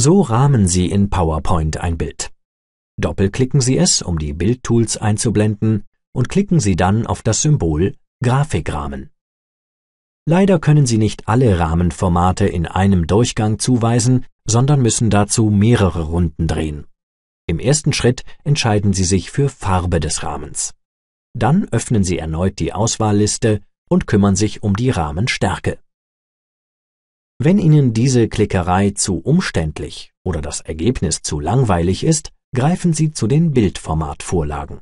So rahmen Sie in PowerPoint ein Bild. Doppelklicken Sie es, um die Bildtools einzublenden, und klicken Sie dann auf das Symbol Grafikrahmen. Leider können Sie nicht alle Rahmenformate in einem Durchgang zuweisen, sondern müssen dazu mehrere Runden drehen. Im ersten Schritt entscheiden Sie sich für Farbe des Rahmens. Dann öffnen Sie erneut die Auswahlliste und kümmern sich um die Rahmenstärke. Wenn Ihnen diese Klickerei zu umständlich oder das Ergebnis zu langweilig ist, greifen Sie zu den Bildformatvorlagen